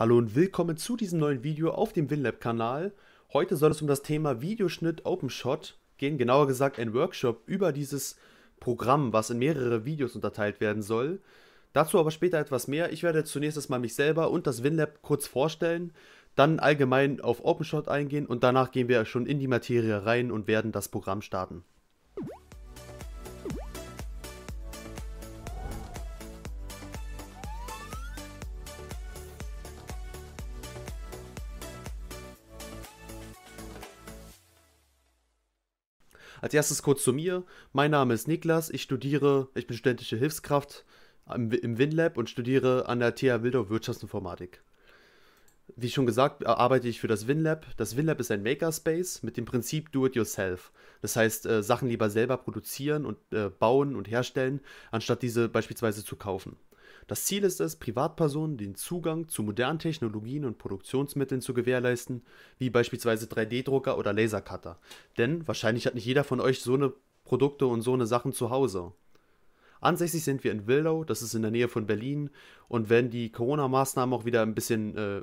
Hallo und willkommen zu diesem neuen Video auf dem WinLab-Kanal. Heute soll es um das Thema Videoschnitt OpenShot gehen, genauer gesagt ein Workshop über dieses Programm, was in mehrere Videos unterteilt werden soll. Dazu aber später etwas mehr. Ich werde zunächst erstmal mich selber und das WinLab kurz vorstellen, dann allgemein auf OpenShot eingehen und danach gehen wir schon in die Materie rein und werden das Programm starten. Als erstes kurz zu mir. Mein Name ist Niklas. Ich studiere, ich bin studentische Hilfskraft im, im WinLab und studiere an der TH Wildau Wirtschaftsinformatik. Wie schon gesagt, äh, arbeite ich für das WinLab. Das WinLab ist ein Makerspace mit dem Prinzip Do-it-yourself. Das heißt, äh, Sachen lieber selber produzieren und äh, bauen und herstellen, anstatt diese beispielsweise zu kaufen. Das Ziel ist es, Privatpersonen den Zugang zu modernen Technologien und Produktionsmitteln zu gewährleisten, wie beispielsweise 3D-Drucker oder Lasercutter. Denn wahrscheinlich hat nicht jeder von euch so eine Produkte und so eine Sachen zu Hause. Ansässig sind wir in Willow, das ist in der Nähe von Berlin. Und wenn die Corona-Maßnahmen auch wieder ein bisschen äh,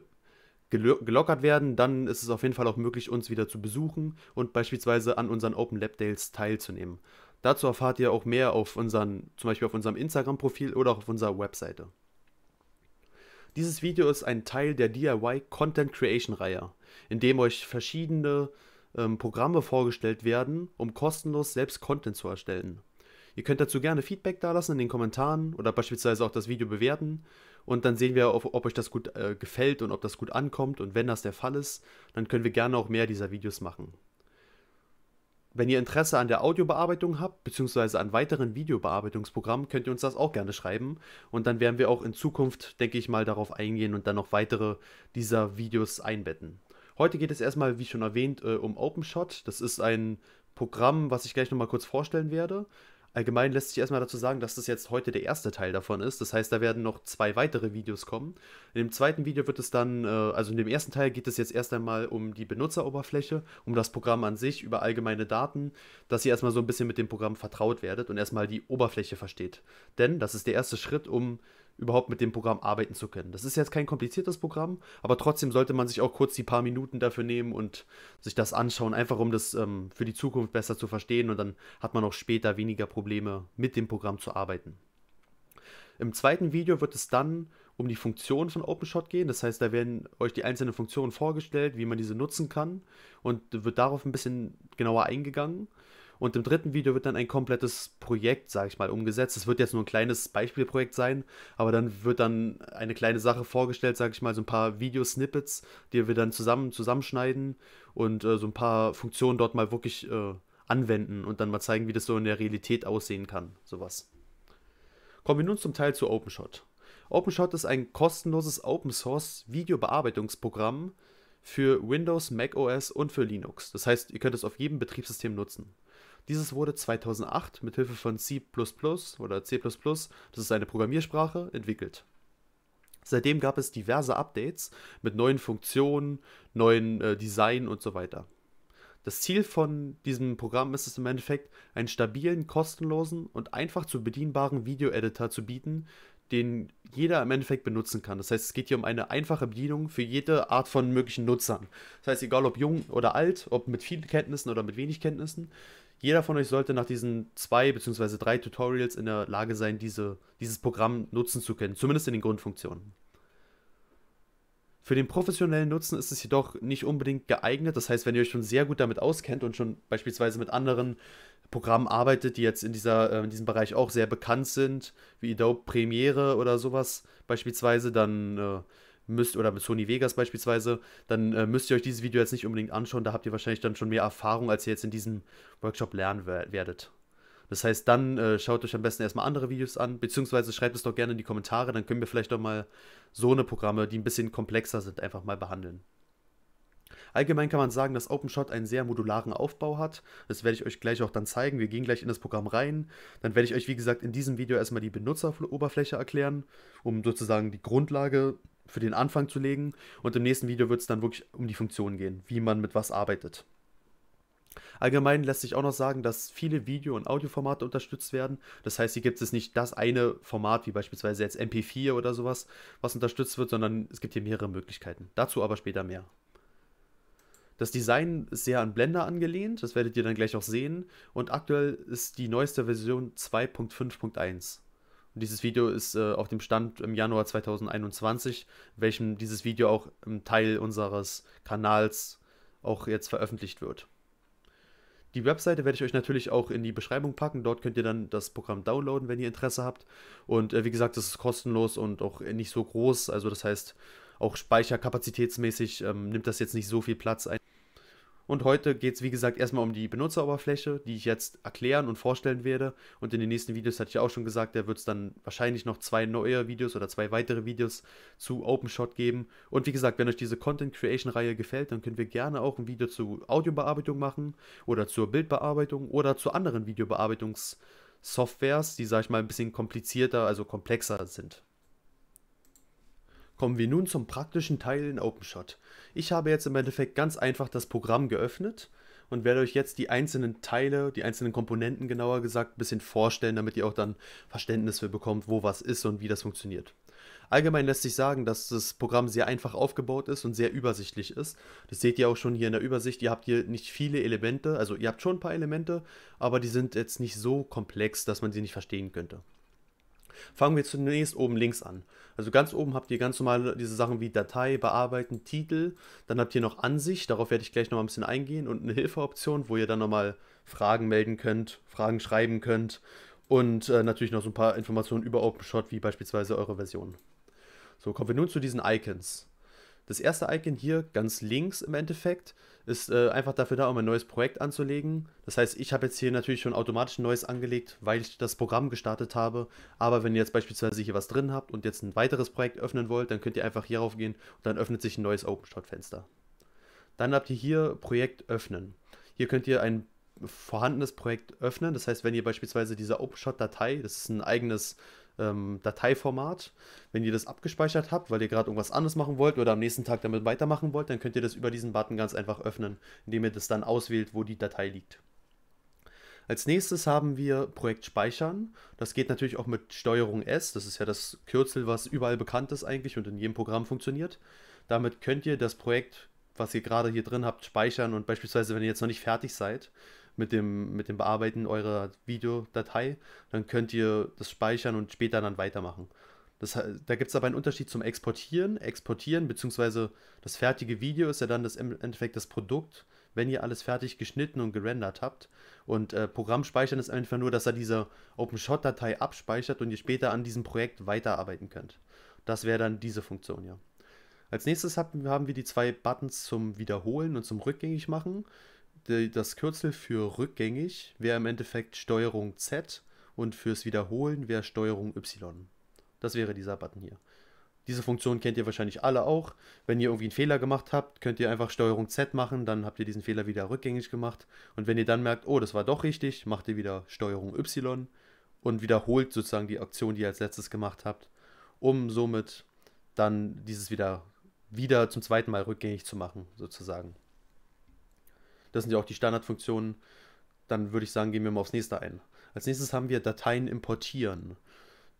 gelockert werden, dann ist es auf jeden Fall auch möglich, uns wieder zu besuchen und beispielsweise an unseren Open Lab Days teilzunehmen. Dazu erfahrt ihr auch mehr auf unseren, zum Beispiel auf unserem Instagram-Profil oder auch auf unserer Webseite. Dieses Video ist ein Teil der DIY Content Creation Reihe, in dem euch verschiedene ähm, Programme vorgestellt werden, um kostenlos selbst Content zu erstellen. Ihr könnt dazu gerne Feedback dalassen in den Kommentaren oder beispielsweise auch das Video bewerten und dann sehen wir, ob, ob euch das gut äh, gefällt und ob das gut ankommt und wenn das der Fall ist, dann können wir gerne auch mehr dieser Videos machen. Wenn ihr Interesse an der Audiobearbeitung habt, beziehungsweise an weiteren Videobearbeitungsprogrammen, könnt ihr uns das auch gerne schreiben. Und dann werden wir auch in Zukunft, denke ich mal, darauf eingehen und dann noch weitere dieser Videos einbetten. Heute geht es erstmal, wie schon erwähnt, äh, um OpenShot. Das ist ein Programm, was ich gleich nochmal kurz vorstellen werde. Allgemein lässt sich erstmal dazu sagen, dass das jetzt heute der erste Teil davon ist. Das heißt, da werden noch zwei weitere Videos kommen. In dem zweiten Video wird es dann, äh, also in dem ersten Teil geht es jetzt erst einmal um die Benutzeroberfläche, um das Programm an sich, über allgemeine Daten, dass ihr erstmal so ein bisschen mit dem Programm vertraut werdet und erstmal die Oberfläche versteht. Denn das ist der erste Schritt, um überhaupt mit dem Programm arbeiten zu können. Das ist jetzt kein kompliziertes Programm, aber trotzdem sollte man sich auch kurz die paar Minuten dafür nehmen und sich das anschauen, einfach um das ähm, für die Zukunft besser zu verstehen und dann hat man auch später weniger Probleme mit dem Programm zu arbeiten. Im zweiten Video wird es dann um die Funktionen von OpenShot gehen. Das heißt, da werden euch die einzelnen Funktionen vorgestellt, wie man diese nutzen kann und wird darauf ein bisschen genauer eingegangen. Und im dritten Video wird dann ein komplettes Projekt, sage ich mal, umgesetzt. Es wird jetzt nur ein kleines Beispielprojekt sein, aber dann wird dann eine kleine Sache vorgestellt, sage ich mal, so ein paar Videosnippets, die wir dann zusammen zusammenschneiden und äh, so ein paar Funktionen dort mal wirklich äh, anwenden und dann mal zeigen, wie das so in der Realität aussehen kann, sowas. Kommen wir nun zum Teil zu OpenShot. OpenShot ist ein kostenloses Open Source Videobearbeitungsprogramm für Windows, Mac OS und für Linux. Das heißt, ihr könnt es auf jedem Betriebssystem nutzen. Dieses wurde 2008 mit Hilfe von C++ oder C++, das ist eine Programmiersprache, entwickelt. Seitdem gab es diverse Updates mit neuen Funktionen, neuen äh, Design und so weiter. Das Ziel von diesem Programm ist es im Endeffekt, einen stabilen, kostenlosen und einfach zu bedienbaren Video-Editor zu bieten, den jeder im Endeffekt benutzen kann. Das heißt, es geht hier um eine einfache Bedienung für jede Art von möglichen Nutzern. Das heißt, egal ob jung oder alt, ob mit vielen Kenntnissen oder mit wenig Kenntnissen, jeder von euch sollte nach diesen zwei bzw. drei Tutorials in der Lage sein, diese, dieses Programm nutzen zu können, zumindest in den Grundfunktionen. Für den professionellen Nutzen ist es jedoch nicht unbedingt geeignet. Das heißt, wenn ihr euch schon sehr gut damit auskennt und schon beispielsweise mit anderen Programmen arbeitet, die jetzt in, dieser, äh, in diesem Bereich auch sehr bekannt sind, wie Adobe Premiere oder sowas beispielsweise, dann äh, müsst, oder mit Sony Vegas beispielsweise, dann äh, müsst ihr euch dieses Video jetzt nicht unbedingt anschauen. Da habt ihr wahrscheinlich dann schon mehr Erfahrung, als ihr jetzt in diesem Workshop lernen werdet. Das heißt, dann äh, schaut euch am besten erstmal andere Videos an, beziehungsweise schreibt es doch gerne in die Kommentare, dann können wir vielleicht auch mal so eine Programme, die ein bisschen komplexer sind, einfach mal behandeln. Allgemein kann man sagen, dass OpenShot einen sehr modularen Aufbau hat. Das werde ich euch gleich auch dann zeigen. Wir gehen gleich in das Programm rein. Dann werde ich euch, wie gesagt, in diesem Video erstmal die Benutzeroberfläche erklären, um sozusagen die Grundlage für den Anfang zu legen. Und im nächsten Video wird es dann wirklich um die Funktionen gehen, wie man mit was arbeitet. Allgemein lässt sich auch noch sagen, dass viele Video- und Audioformate unterstützt werden. Das heißt, hier gibt es nicht das eine Format, wie beispielsweise jetzt MP4 oder sowas, was unterstützt wird, sondern es gibt hier mehrere Möglichkeiten. Dazu aber später mehr. Das Design ist sehr an Blender angelehnt, das werdet ihr dann gleich auch sehen. Und aktuell ist die neueste Version 2.5.1. Dieses Video ist äh, auf dem Stand im Januar 2021, welchem dieses Video auch im Teil unseres Kanals auch jetzt veröffentlicht wird. Die Webseite werde ich euch natürlich auch in die Beschreibung packen. Dort könnt ihr dann das Programm downloaden, wenn ihr Interesse habt. Und äh, wie gesagt, es ist kostenlos und auch nicht so groß. Also das heißt, auch speicherkapazitätsmäßig ähm, nimmt das jetzt nicht so viel Platz ein. Und heute geht es, wie gesagt, erstmal um die Benutzeroberfläche, die ich jetzt erklären und vorstellen werde. Und in den nächsten Videos, hatte ich auch schon gesagt, da wird es dann wahrscheinlich noch zwei neue Videos oder zwei weitere Videos zu OpenShot geben. Und wie gesagt, wenn euch diese Content Creation Reihe gefällt, dann können wir gerne auch ein Video zur Audiobearbeitung machen oder zur Bildbearbeitung oder zu anderen Videobearbeitungssoftwares, die, sag ich mal, ein bisschen komplizierter, also komplexer sind. Kommen wir nun zum praktischen Teil in OpenShot. Ich habe jetzt im Endeffekt ganz einfach das Programm geöffnet und werde euch jetzt die einzelnen Teile, die einzelnen Komponenten genauer gesagt, ein bisschen vorstellen, damit ihr auch dann Verständnis für bekommt, wo was ist und wie das funktioniert. Allgemein lässt sich sagen, dass das Programm sehr einfach aufgebaut ist und sehr übersichtlich ist. Das seht ihr auch schon hier in der Übersicht. Ihr habt hier nicht viele Elemente, also ihr habt schon ein paar Elemente, aber die sind jetzt nicht so komplex, dass man sie nicht verstehen könnte. Fangen wir zunächst oben links an. Also ganz oben habt ihr ganz normal diese Sachen wie Datei, Bearbeiten, Titel. Dann habt ihr noch Ansicht, darauf werde ich gleich noch ein bisschen eingehen. Und eine Hilfeoption, wo ihr dann nochmal Fragen melden könnt, Fragen schreiben könnt. Und äh, natürlich noch so ein paar Informationen über OpenShot, wie beispielsweise eure Version. So, kommen wir nun zu diesen Icons. Das erste Icon hier ganz links im Endeffekt ist äh, einfach dafür da, um ein neues Projekt anzulegen. Das heißt, ich habe jetzt hier natürlich schon automatisch ein neues angelegt, weil ich das Programm gestartet habe. Aber wenn ihr jetzt beispielsweise hier was drin habt und jetzt ein weiteres Projekt öffnen wollt, dann könnt ihr einfach hier rauf gehen und dann öffnet sich ein neues OpenShot-Fenster. Dann habt ihr hier Projekt öffnen. Hier könnt ihr ein vorhandenes Projekt öffnen. Das heißt, wenn ihr beispielsweise diese OpenShot-Datei, das ist ein eigenes ähm, Dateiformat. Wenn ihr das abgespeichert habt, weil ihr gerade irgendwas anderes machen wollt oder am nächsten Tag damit weitermachen wollt, dann könnt ihr das über diesen Button ganz einfach öffnen, indem ihr das dann auswählt, wo die Datei liegt. Als nächstes haben wir Projekt Speichern. Das geht natürlich auch mit Steuerung S. Das ist ja das Kürzel, was überall bekannt ist eigentlich und in jedem Programm funktioniert. Damit könnt ihr das Projekt, was ihr gerade hier drin habt, speichern und beispielsweise, wenn ihr jetzt noch nicht fertig seid, mit dem, mit dem Bearbeiten eurer Videodatei, dann könnt ihr das speichern und später dann weitermachen. Das, da gibt es aber einen Unterschied zum Exportieren. Exportieren, beziehungsweise das fertige Video ist ja dann das, im Endeffekt das Produkt, wenn ihr alles fertig geschnitten und gerendert habt. Und äh, Programm speichern ist einfach nur, dass er diese OpenShot-Datei abspeichert und ihr später an diesem Projekt weiterarbeiten könnt. Das wäre dann diese Funktion, ja. Als nächstes haben wir die zwei Buttons zum Wiederholen und zum Rückgängig machen die, das Kürzel für rückgängig wäre im Endeffekt Steuerung Z und fürs Wiederholen wäre Steuerung Y. Das wäre dieser Button hier. Diese Funktion kennt ihr wahrscheinlich alle auch. Wenn ihr irgendwie einen Fehler gemacht habt, könnt ihr einfach Steuerung Z machen, dann habt ihr diesen Fehler wieder rückgängig gemacht. Und wenn ihr dann merkt, oh, das war doch richtig, macht ihr wieder Steuerung Y und wiederholt sozusagen die Aktion, die ihr als letztes gemacht habt, um somit dann dieses wieder, wieder zum zweiten Mal rückgängig zu machen, sozusagen. Das sind ja auch die Standardfunktionen. Dann würde ich sagen, gehen wir mal aufs nächste ein. Als nächstes haben wir Dateien importieren.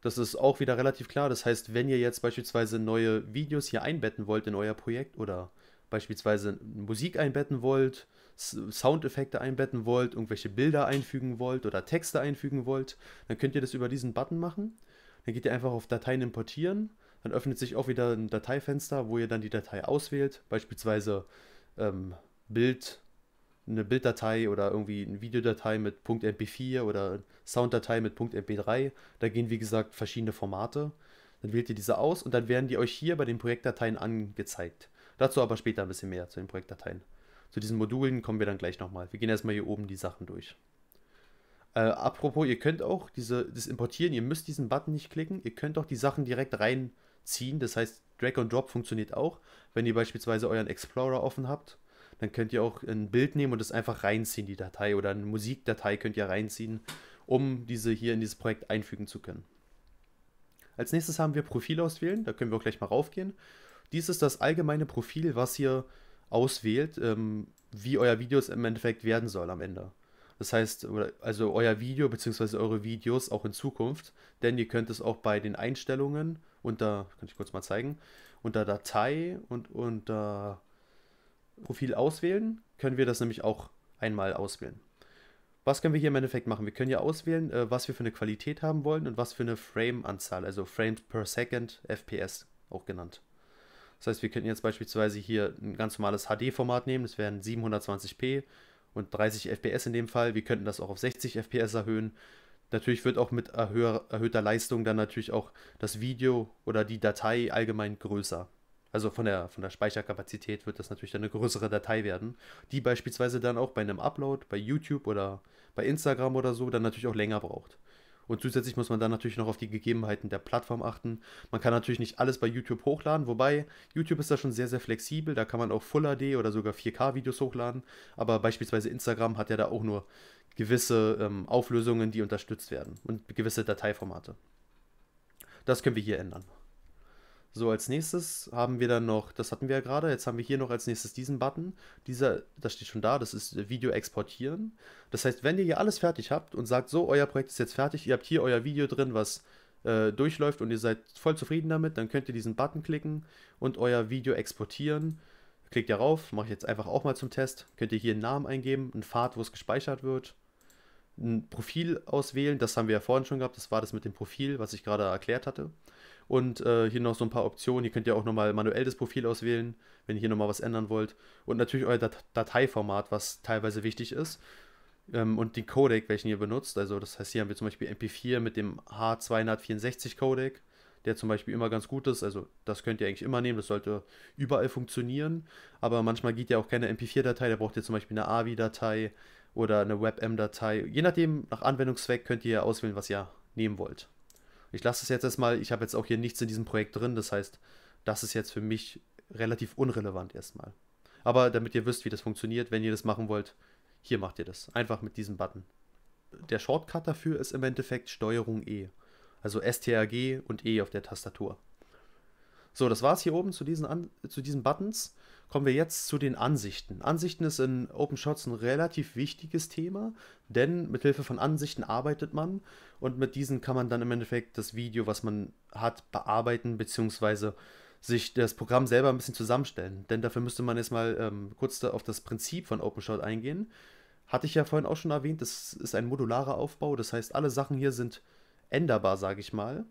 Das ist auch wieder relativ klar. Das heißt, wenn ihr jetzt beispielsweise neue Videos hier einbetten wollt in euer Projekt oder beispielsweise Musik einbetten wollt, Soundeffekte einbetten wollt, irgendwelche Bilder einfügen wollt oder Texte einfügen wollt, dann könnt ihr das über diesen Button machen. Dann geht ihr einfach auf Dateien importieren. Dann öffnet sich auch wieder ein Dateifenster, wo ihr dann die Datei auswählt. Beispielsweise ähm, Bild eine Bilddatei oder irgendwie eine Videodatei mit .mp4 oder Sounddatei mit .mp3. Da gehen, wie gesagt, verschiedene Formate. Dann wählt ihr diese aus und dann werden die euch hier bei den Projektdateien angezeigt. Dazu aber später ein bisschen mehr zu den Projektdateien. Zu diesen Modulen kommen wir dann gleich nochmal. Wir gehen erstmal hier oben die Sachen durch. Äh, apropos, ihr könnt auch diese, das importieren, ihr müsst diesen Button nicht klicken, ihr könnt auch die Sachen direkt reinziehen, das heißt Drag and Drop funktioniert auch, wenn ihr beispielsweise euren Explorer offen habt dann könnt ihr auch ein Bild nehmen und es einfach reinziehen, die Datei oder eine Musikdatei könnt ihr reinziehen, um diese hier in dieses Projekt einfügen zu können. Als nächstes haben wir Profil auswählen, da können wir auch gleich mal raufgehen. Dies ist das allgemeine Profil, was ihr auswählt, ähm, wie euer Videos im Endeffekt werden soll am Ende. Das heißt, also euer Video bzw. eure Videos auch in Zukunft, denn ihr könnt es auch bei den Einstellungen unter, kann ich kurz mal zeigen, unter Datei und unter Profil auswählen, können wir das nämlich auch einmal auswählen. Was können wir hier im Endeffekt machen? Wir können ja auswählen, äh, was wir für eine Qualität haben wollen und was für eine Frame-Anzahl, also Frames per Second, FPS auch genannt. Das heißt, wir könnten jetzt beispielsweise hier ein ganz normales HD-Format nehmen, das wären 720p und 30 FPS in dem Fall. Wir könnten das auch auf 60 FPS erhöhen. Natürlich wird auch mit erhöher, erhöhter Leistung dann natürlich auch das Video oder die Datei allgemein größer also von der, von der Speicherkapazität wird das natürlich dann eine größere Datei werden, die beispielsweise dann auch bei einem Upload, bei YouTube oder bei Instagram oder so dann natürlich auch länger braucht. Und zusätzlich muss man dann natürlich noch auf die Gegebenheiten der Plattform achten. Man kann natürlich nicht alles bei YouTube hochladen, wobei YouTube ist da schon sehr, sehr flexibel. Da kann man auch Full HD oder sogar 4K-Videos hochladen. Aber beispielsweise Instagram hat ja da auch nur gewisse ähm, Auflösungen, die unterstützt werden und gewisse Dateiformate. Das können wir hier ändern. So, als nächstes haben wir dann noch, das hatten wir ja gerade, jetzt haben wir hier noch als nächstes diesen Button. Dieser, das steht schon da, das ist Video exportieren. Das heißt, wenn ihr hier alles fertig habt und sagt, so, euer Projekt ist jetzt fertig, ihr habt hier euer Video drin, was äh, durchläuft und ihr seid voll zufrieden damit, dann könnt ihr diesen Button klicken und euer Video exportieren. Klickt darauf, mache ich jetzt einfach auch mal zum Test. Könnt ihr hier einen Namen eingeben, einen Pfad, wo es gespeichert wird ein Profil auswählen. Das haben wir ja vorhin schon gehabt. Das war das mit dem Profil, was ich gerade erklärt hatte. Und äh, hier noch so ein paar Optionen. Hier könnt ihr auch nochmal manuell das Profil auswählen, wenn ihr hier nochmal was ändern wollt. Und natürlich euer Dat Dateiformat, was teilweise wichtig ist. Ähm, und den Codec, welchen ihr benutzt. Also das heißt, hier haben wir zum Beispiel MP4 mit dem H264 Codec, der zum Beispiel immer ganz gut ist. Also das könnt ihr eigentlich immer nehmen, das sollte überall funktionieren. Aber manchmal geht ja auch keine MP4-Datei, da braucht ihr zum Beispiel eine AVI-Datei oder eine WebM-Datei. Je nachdem, nach Anwendungszweck könnt ihr auswählen, was ihr nehmen wollt. Ich lasse es jetzt erstmal, ich habe jetzt auch hier nichts in diesem Projekt drin, das heißt, das ist jetzt für mich relativ unrelevant erstmal. Aber damit ihr wisst, wie das funktioniert, wenn ihr das machen wollt, hier macht ihr das. Einfach mit diesem Button. Der Shortcut dafür ist im Endeffekt Steuerung E. Also STRG und E auf der Tastatur. So, das war es hier oben zu diesen, An zu diesen Buttons. Kommen wir jetzt zu den Ansichten. Ansichten ist in OpenShots ein relativ wichtiges Thema, denn mit Hilfe von Ansichten arbeitet man und mit diesen kann man dann im Endeffekt das Video, was man hat, bearbeiten bzw. sich das Programm selber ein bisschen zusammenstellen. Denn dafür müsste man jetzt mal ähm, kurz auf das Prinzip von OpenShot eingehen. Hatte ich ja vorhin auch schon erwähnt, das ist ein modularer Aufbau, das heißt, alle Sachen hier sind änderbar, sage ich mal.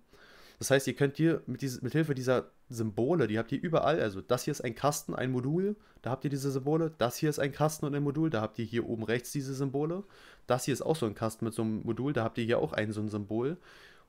Das heißt, ihr könnt hier mit, diese, mit Hilfe dieser Symbole, die habt ihr überall, also das hier ist ein Kasten, ein Modul, da habt ihr diese Symbole, das hier ist ein Kasten und ein Modul, da habt ihr hier oben rechts diese Symbole, das hier ist auch so ein Kasten mit so einem Modul, da habt ihr hier auch ein so ein Symbol.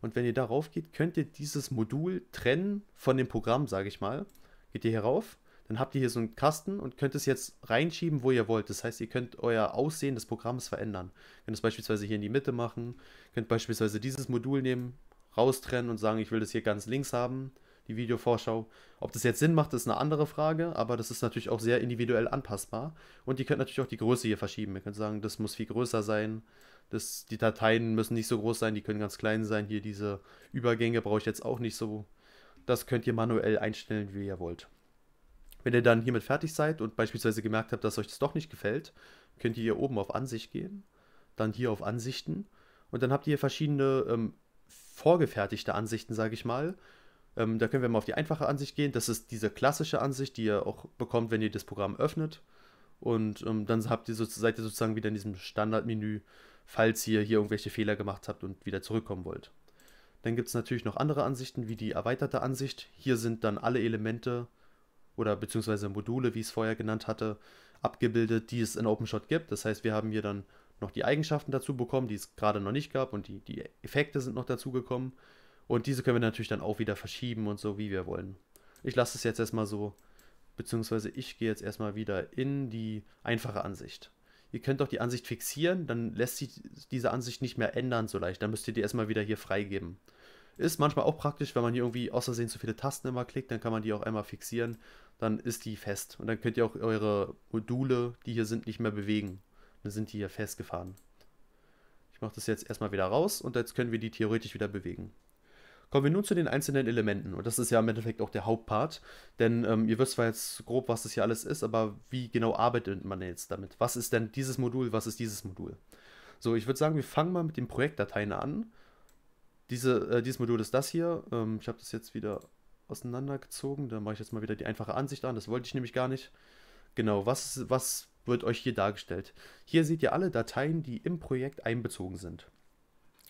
Und wenn ihr darauf geht, könnt ihr dieses Modul trennen von dem Programm, sage ich mal. Geht ihr hier rauf, dann habt ihr hier so einen Kasten und könnt es jetzt reinschieben, wo ihr wollt. Das heißt, ihr könnt euer Aussehen des Programms verändern. Könnt es beispielsweise hier in die Mitte machen, könnt beispielsweise dieses Modul nehmen, raustrennen und sagen, ich will das hier ganz links haben, die Videovorschau. Ob das jetzt Sinn macht, ist eine andere Frage, aber das ist natürlich auch sehr individuell anpassbar. Und ihr könnt natürlich auch die Größe hier verschieben. Ihr könnt sagen, das muss viel größer sein. Das, die Dateien müssen nicht so groß sein, die können ganz klein sein. Hier diese Übergänge brauche ich jetzt auch nicht so. Das könnt ihr manuell einstellen, wie ihr wollt. Wenn ihr dann hiermit fertig seid und beispielsweise gemerkt habt, dass euch das doch nicht gefällt, könnt ihr hier oben auf Ansicht gehen, dann hier auf Ansichten und dann habt ihr hier verschiedene ähm, vorgefertigte Ansichten, sage ich mal. Ähm, da können wir mal auf die einfache Ansicht gehen. Das ist diese klassische Ansicht, die ihr auch bekommt, wenn ihr das Programm öffnet. Und ähm, dann habt ihr so, seid ihr sozusagen wieder in diesem Standardmenü, falls ihr hier irgendwelche Fehler gemacht habt und wieder zurückkommen wollt. Dann gibt es natürlich noch andere Ansichten, wie die erweiterte Ansicht. Hier sind dann alle Elemente oder beziehungsweise Module, wie ich es vorher genannt hatte, abgebildet, die es in OpenShot gibt. Das heißt, wir haben hier dann noch die Eigenschaften dazu bekommen, die es gerade noch nicht gab und die, die Effekte sind noch dazu gekommen. Und diese können wir natürlich dann auch wieder verschieben und so, wie wir wollen. Ich lasse es jetzt erstmal so, beziehungsweise ich gehe jetzt erstmal wieder in die einfache Ansicht. Ihr könnt doch die Ansicht fixieren, dann lässt sich diese Ansicht nicht mehr ändern so leicht. Dann müsst ihr die erstmal wieder hier freigeben. Ist manchmal auch praktisch, wenn man hier irgendwie außersehen zu viele Tasten immer klickt, dann kann man die auch einmal fixieren. Dann ist die fest und dann könnt ihr auch eure Module, die hier sind, nicht mehr bewegen dann sind die hier festgefahren. Ich mache das jetzt erstmal wieder raus und jetzt können wir die theoretisch wieder bewegen. Kommen wir nun zu den einzelnen Elementen und das ist ja im Endeffekt auch der Hauptpart, denn ähm, ihr wisst zwar jetzt grob, was das hier alles ist, aber wie genau arbeitet man jetzt damit? Was ist denn dieses Modul, was ist dieses Modul? So, ich würde sagen, wir fangen mal mit den Projektdateien an. Diese, äh, dieses Modul ist das hier. Ähm, ich habe das jetzt wieder auseinandergezogen. Da mache ich jetzt mal wieder die einfache Ansicht an. Das wollte ich nämlich gar nicht. Genau, was, was wird euch hier dargestellt. Hier seht ihr alle Dateien, die im Projekt einbezogen sind.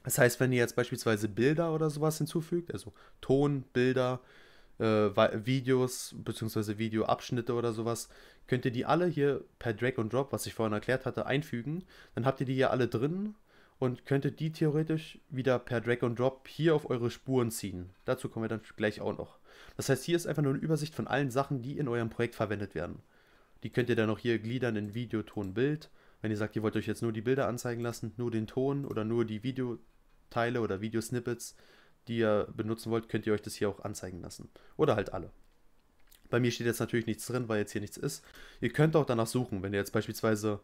Das heißt, wenn ihr jetzt beispielsweise Bilder oder sowas hinzufügt, also Ton, Bilder, äh, Videos bzw. Videoabschnitte oder sowas, könnt ihr die alle hier per Drag and Drop, was ich vorhin erklärt hatte, einfügen. Dann habt ihr die hier alle drin und könntet die theoretisch wieder per Drag and Drop hier auf eure Spuren ziehen. Dazu kommen wir dann gleich auch noch. Das heißt, hier ist einfach nur eine Übersicht von allen Sachen, die in eurem Projekt verwendet werden. Die könnt ihr dann auch hier gliedern in Video, Ton, Bild. Wenn ihr sagt, ihr wollt euch jetzt nur die Bilder anzeigen lassen, nur den Ton oder nur die Videoteile oder Videosnippets, die ihr benutzen wollt, könnt ihr euch das hier auch anzeigen lassen. Oder halt alle. Bei mir steht jetzt natürlich nichts drin, weil jetzt hier nichts ist. Ihr könnt auch danach suchen, wenn ihr jetzt beispielsweise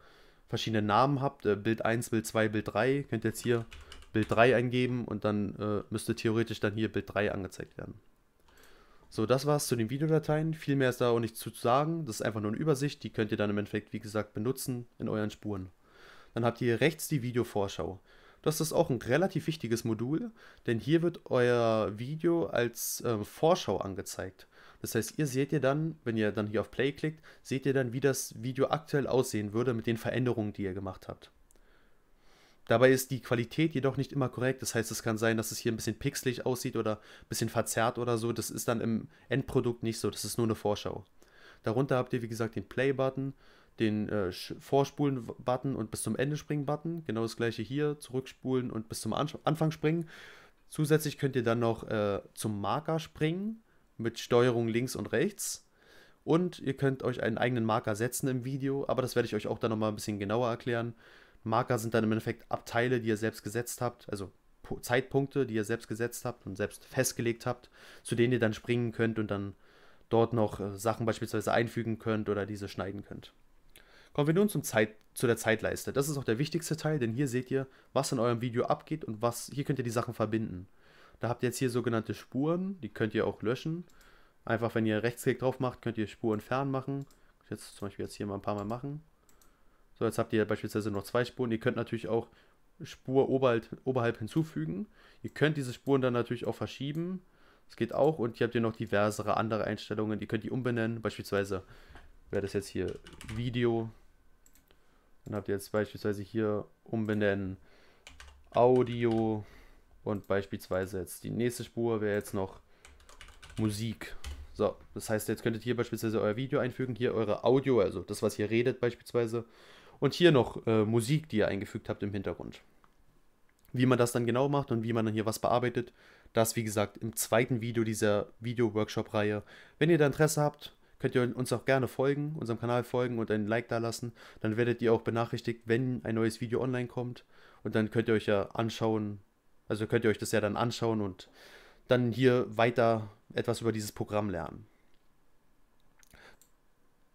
verschiedene Namen habt, äh, Bild 1, Bild 2, Bild 3, könnt ihr jetzt hier Bild 3 eingeben und dann äh, müsste theoretisch dann hier Bild 3 angezeigt werden. So, das war's zu den Videodateien. Viel mehr ist da auch nicht zu sagen. Das ist einfach nur eine Übersicht. Die könnt ihr dann im Endeffekt, wie gesagt, benutzen in euren Spuren. Dann habt ihr hier rechts die Videovorschau. Das ist auch ein relativ wichtiges Modul, denn hier wird euer Video als äh, Vorschau angezeigt. Das heißt, ihr seht ihr dann, wenn ihr dann hier auf Play klickt, seht ihr dann, wie das Video aktuell aussehen würde mit den Veränderungen, die ihr gemacht habt. Dabei ist die Qualität jedoch nicht immer korrekt. Das heißt, es kann sein, dass es hier ein bisschen pixelig aussieht oder ein bisschen verzerrt oder so. Das ist dann im Endprodukt nicht so. Das ist nur eine Vorschau. Darunter habt ihr, wie gesagt, den Play-Button, den äh, Vorspulen-Button und bis zum Ende springen-Button. Genau das gleiche hier, zurückspulen und bis zum An Anfang springen. Zusätzlich könnt ihr dann noch äh, zum Marker springen mit Steuerung links und rechts. Und ihr könnt euch einen eigenen Marker setzen im Video, aber das werde ich euch auch dann nochmal ein bisschen genauer erklären. Marker sind dann im Endeffekt Abteile, die ihr selbst gesetzt habt, also Zeitpunkte, die ihr selbst gesetzt habt und selbst festgelegt habt, zu denen ihr dann springen könnt und dann dort noch äh, Sachen beispielsweise einfügen könnt oder diese schneiden könnt. Kommen wir nun zum Zeit, zu der Zeitleiste. Das ist auch der wichtigste Teil, denn hier seht ihr, was in eurem Video abgeht und was hier könnt ihr die Sachen verbinden. Da habt ihr jetzt hier sogenannte Spuren, die könnt ihr auch löschen. Einfach wenn ihr Rechtsklick drauf macht, könnt ihr Spuren fern machen. Jetzt zum Beispiel jetzt hier mal ein paar Mal machen. So, jetzt habt ihr beispielsweise noch zwei Spuren. Ihr könnt natürlich auch Spur oberhalb, oberhalb hinzufügen. Ihr könnt diese Spuren dann natürlich auch verschieben. Das geht auch. Und hier habt ihr noch diversere andere Einstellungen. Ihr könnt die umbenennen. Beispielsweise wäre das jetzt hier Video. Dann habt ihr jetzt beispielsweise hier umbenennen Audio. Und beispielsweise jetzt die nächste Spur wäre jetzt noch Musik. So, das heißt, jetzt könntet ihr beispielsweise euer Video einfügen, hier eure Audio, also das, was ihr redet beispielsweise. Und hier noch äh, Musik, die ihr eingefügt habt im Hintergrund. Wie man das dann genau macht und wie man dann hier was bearbeitet, das wie gesagt im zweiten Video dieser Video-Workshop-Reihe. Wenn ihr da Interesse habt, könnt ihr uns auch gerne folgen, unserem Kanal folgen und ein Like da lassen. Dann werdet ihr auch benachrichtigt, wenn ein neues Video online kommt. Und dann könnt ihr euch ja anschauen, also könnt ihr euch das ja dann anschauen und dann hier weiter etwas über dieses Programm lernen.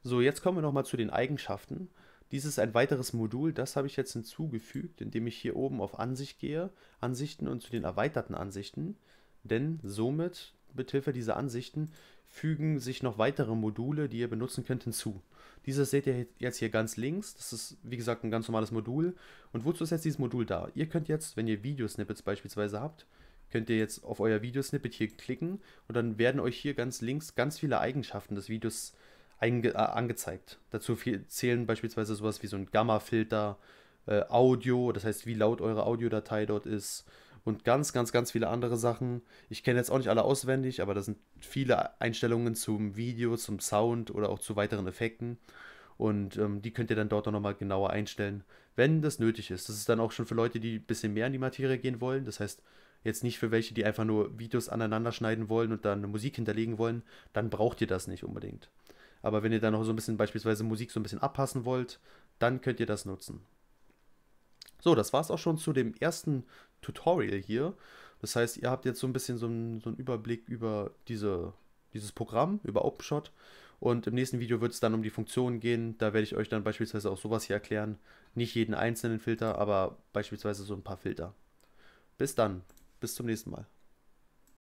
So, jetzt kommen wir nochmal zu den Eigenschaften. Dies ist ein weiteres Modul, das habe ich jetzt hinzugefügt, indem ich hier oben auf Ansicht gehe, Ansichten und zu den erweiterten Ansichten, denn somit, mithilfe dieser Ansichten, fügen sich noch weitere Module, die ihr benutzen könnt, hinzu. Dieses seht ihr jetzt hier ganz links, das ist wie gesagt ein ganz normales Modul. Und wozu ist jetzt dieses Modul da? Ihr könnt jetzt, wenn ihr Videosnippets beispielsweise habt, könnt ihr jetzt auf euer Videosnippet hier klicken und dann werden euch hier ganz links ganz viele Eigenschaften des Videos einge, äh, angezeigt. Dazu viel, zählen beispielsweise sowas wie so ein Gamma-Filter, äh, Audio, das heißt, wie laut eure Audiodatei dort ist und ganz, ganz, ganz viele andere Sachen. Ich kenne jetzt auch nicht alle auswendig, aber da sind viele Einstellungen zum Video, zum Sound oder auch zu weiteren Effekten. Und ähm, die könnt ihr dann dort auch nochmal genauer einstellen, wenn das nötig ist. Das ist dann auch schon für Leute, die ein bisschen mehr in die Materie gehen wollen. Das heißt, jetzt nicht für welche, die einfach nur Videos aneinander schneiden wollen und dann Musik hinterlegen wollen. Dann braucht ihr das nicht unbedingt. Aber wenn ihr dann noch so ein bisschen beispielsweise Musik so ein bisschen abpassen wollt, dann könnt ihr das nutzen. So, das war es auch schon zu dem ersten Tutorial hier. Das heißt, ihr habt jetzt so ein bisschen so einen, so einen Überblick über diese, dieses Programm, über OpenShot. Und im nächsten Video wird es dann um die Funktionen gehen. Da werde ich euch dann beispielsweise auch sowas hier erklären. Nicht jeden einzelnen Filter, aber beispielsweise so ein paar Filter. Bis dann, bis zum nächsten Mal.